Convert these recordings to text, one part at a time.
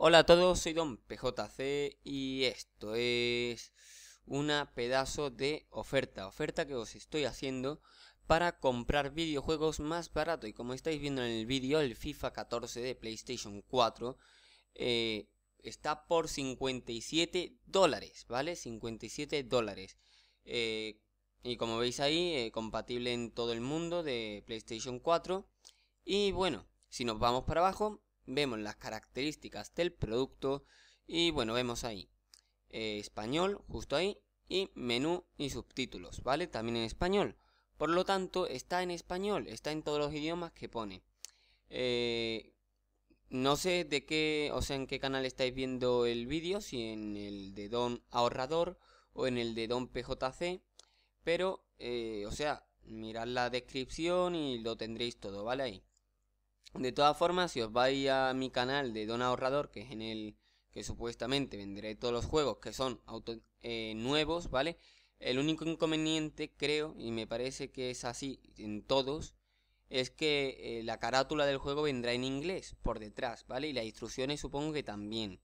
Hola a todos, soy Don PJC y esto es una pedazo de oferta, oferta que os estoy haciendo para comprar videojuegos más barato y como estáis viendo en el vídeo el FIFA 14 de PlayStation 4 eh, está por 57 dólares, ¿vale? 57 dólares eh, y como veis ahí, eh, compatible en todo el mundo de PlayStation 4 y bueno, si nos vamos para abajo vemos las características del producto y bueno, vemos ahí eh, español, justo ahí, y menú y subtítulos, ¿vale? También en español. Por lo tanto, está en español, está en todos los idiomas que pone. Eh, no sé de qué, o sea, en qué canal estáis viendo el vídeo, si en el de Don Ahorrador o en el de Don PJC, pero, eh, o sea, mirad la descripción y lo tendréis todo, ¿vale? Ahí. De todas formas, si os vais a mi canal de Don Ahorrador, que es en el que supuestamente venderé todos los juegos que son auto, eh, nuevos, ¿vale? El único inconveniente, creo, y me parece que es así en todos, es que eh, la carátula del juego vendrá en inglés por detrás, ¿vale? Y las instrucciones supongo que también.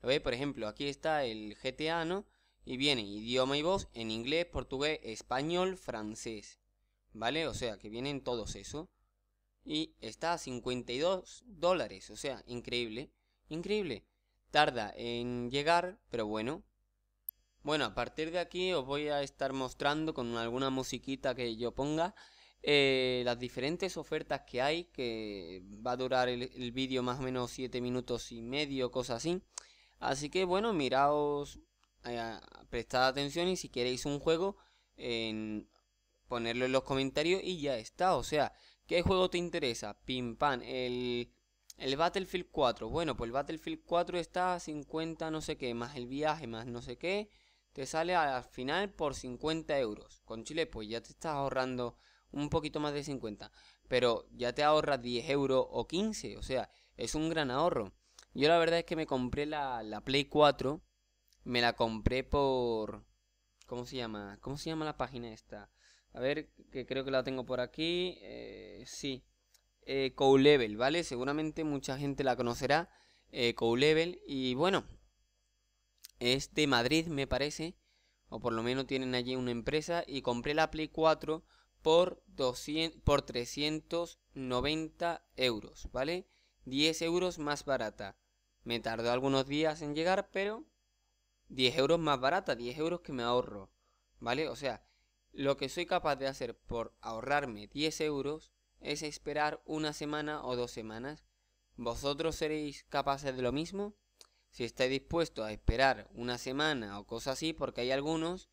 ¿Lo veis? Por ejemplo, aquí está el GTA, ¿no? Y viene idioma y voz en inglés, portugués, español, francés. ¿Vale? O sea, que vienen todos eso y está a 52 dólares, o sea, increíble, increíble. Tarda en llegar, pero bueno. Bueno, a partir de aquí os voy a estar mostrando con alguna musiquita que yo ponga eh, las diferentes ofertas que hay, que va a durar el, vídeo más o menos 7 minutos y medio, cosas así. Así que bueno, miraos, eh, prestad atención y si queréis un juego, en ponerlo en los comentarios y ya está. O sea, ¿Qué juego te interesa? Pim pam, el, el Battlefield 4. Bueno, pues el Battlefield 4 está a 50 no sé qué, más el viaje, más no sé qué. Te sale al final por 50 euros. Con Chile, pues ya te estás ahorrando un poquito más de 50. Pero ya te ahorras 10 euros o 15. O sea, es un gran ahorro. Yo la verdad es que me compré la, la Play 4. Me la compré por... ¿Cómo se llama? ¿Cómo se llama la página esta? A ver, que creo que la tengo por aquí. Eh, sí. Eh, ¿vale? Seguramente mucha gente la conocerá. Eh, Y bueno, es de Madrid, me parece. O por lo menos tienen allí una empresa. Y compré la Play 4 por, 200, por 390 euros, ¿vale? 10 euros más barata. Me tardó algunos días en llegar, pero 10 euros más barata, 10 euros que me ahorro, ¿vale? O sea, lo que soy capaz de hacer por ahorrarme 10 euros es esperar una semana o dos semanas. ¿Vosotros seréis capaces de lo mismo? Si estáis dispuestos a esperar una semana o cosas así, porque hay algunos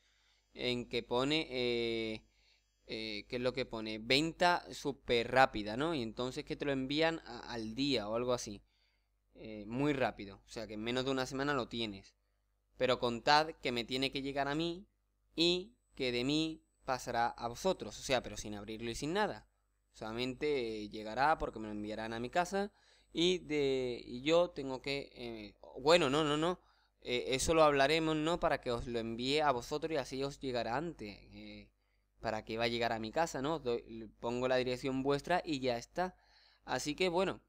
en que pone, eh, eh, ¿qué es lo que pone? Venta súper rápida, ¿no? Y entonces que te lo envían al día o algo así. Eh, muy rápido, o sea que en menos de una semana lo tienes. Pero contad que me tiene que llegar a mí y que de mí pasará a vosotros, o sea, pero sin abrirlo y sin nada. Solamente llegará porque me lo enviarán a mi casa y, de, y yo tengo que... Eh, bueno, no, no, no. Eh, eso lo hablaremos, ¿no? Para que os lo envíe a vosotros y así os llegará antes. Eh, para que va a llegar a mi casa, ¿no? pongo la dirección vuestra y ya está. Así que bueno,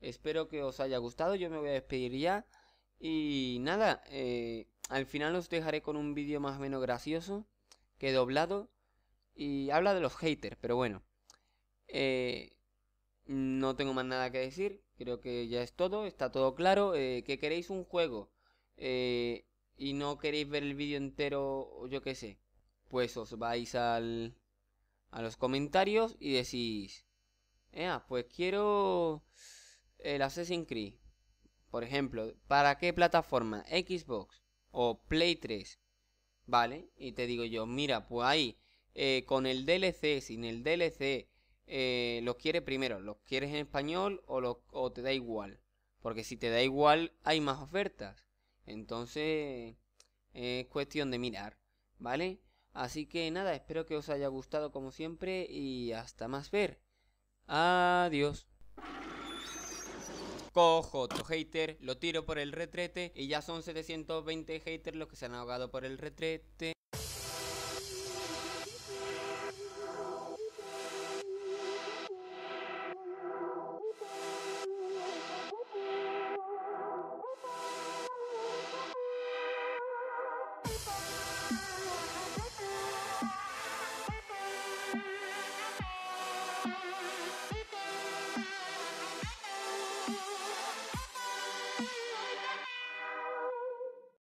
espero que os haya gustado. Yo me voy a despedir ya. Y nada, al final os dejaré con un vídeo más o menos gracioso que doblado y habla de los haters, pero bueno. Eh, no tengo más nada que decir. Creo que ya es todo. Está todo claro. Eh, que queréis un juego. Eh, y no queréis ver el vídeo entero. Yo qué sé. Pues os vais al. A los comentarios. Y decís. pues quiero. El Assassin's Creed. Por ejemplo. ¿Para qué plataforma? Xbox. O Play 3. ¿Vale? Y te digo yo. Mira, pues ahí eh, con el DLC, sin el DLC, eh, los quieres primero, los quieres en español o, o te da igual. Porque si te da igual, hay más ofertas. Entonces, es cuestión de mirar, ¿vale? Así que nada, espero que os haya gustado como siempre y hasta más ver. Adiós. Cojo otro hater, lo tiro por el retrete y ya son 720 haters los que se han ahogado por el retrete.